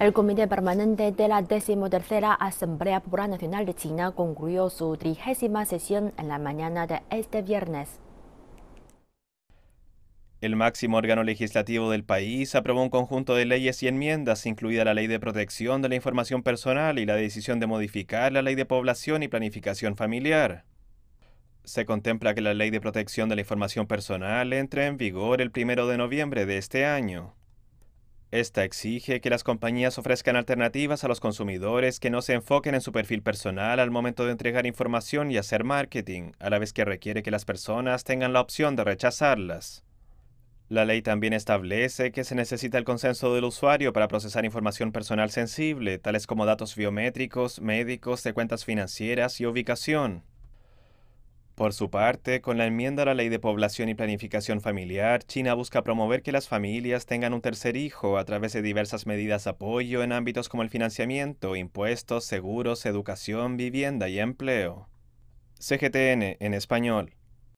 El Comité Permanente de la Decimotercera Asamblea Popular Nacional de China concluyó su trigésima sesión en la mañana de este viernes. El máximo órgano legislativo del país aprobó un conjunto de leyes y enmiendas, incluida la Ley de Protección de la Información Personal y la decisión de modificar la Ley de Población y Planificación Familiar. Se contempla que la Ley de Protección de la Información Personal entre en vigor el 1 de noviembre de este año. Esta exige que las compañías ofrezcan alternativas a los consumidores que no se enfoquen en su perfil personal al momento de entregar información y hacer marketing, a la vez que requiere que las personas tengan la opción de rechazarlas. La ley también establece que se necesita el consenso del usuario para procesar información personal sensible, tales como datos biométricos, médicos, de cuentas financieras y ubicación. Por su parte, con la enmienda a la Ley de Población y Planificación Familiar, China busca promover que las familias tengan un tercer hijo a través de diversas medidas de apoyo en ámbitos como el financiamiento, impuestos, seguros, educación, vivienda y empleo. CGTN en español.